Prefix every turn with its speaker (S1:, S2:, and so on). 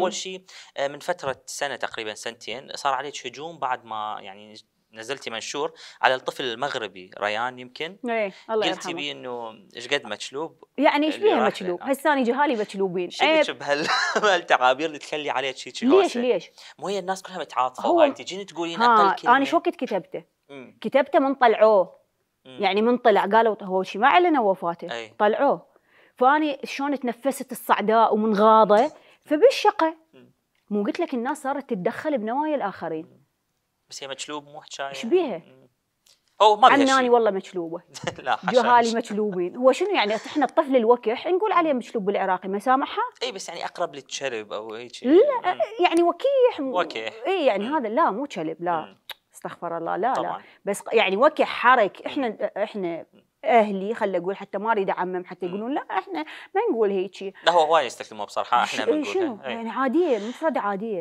S1: اول شيء آه، من فتره سنه تقريبا سنتين صار عليك هجوم بعد ما يعني نزلتي منشور على الطفل المغربي ريان يمكن
S2: ايه الله قلتي
S1: بي انه ايش قد مجلوب
S2: يعني ايش بيها مجلوب هسه انا جهالي مجلوبين ايش
S1: بهالتعابير اللي تخلي عليك شيء ليش ليش مو هي الناس كلها متعاطفه هو تجيني تقولين اقل كلمه انا شو
S2: وقت
S3: كتبته كتبته من طلعوه يعني من طلع قالوا طيب، هو شيء ما اعلنوا وفاته طلعوه فاني شلون تنفست الصعداء ومن غاضه فبالشقه مو قلت لك الناس صارت تتدخل بنوايا الاخرين
S4: بس هي مشلوب مو حكايه ايش
S3: بيها؟ هو ما عناني والله مشلوبه
S5: لا
S4: جهالي
S3: مشلوبين هو شنو يعني احنا الطفل الوكح نقول عليه مشلوب بالعراقي مسامحها
S5: اي بس يعني اقرب للشلب او هيك
S3: لا يعني وكيح وكيح اي يعني هذا لا مو كلب لا استغفر الله لا طبعًا. لا بس يعني وكح حرك احنا احنا اهلي خلي اقول حتى ما اريد اعمم حتى يقولون لا احنا ما نقول هيك لا هو
S1: هواي يستخدموها بصراحه احنا بنقولها إيه شنو إيه. يعني
S3: عاديه مفرد عاديه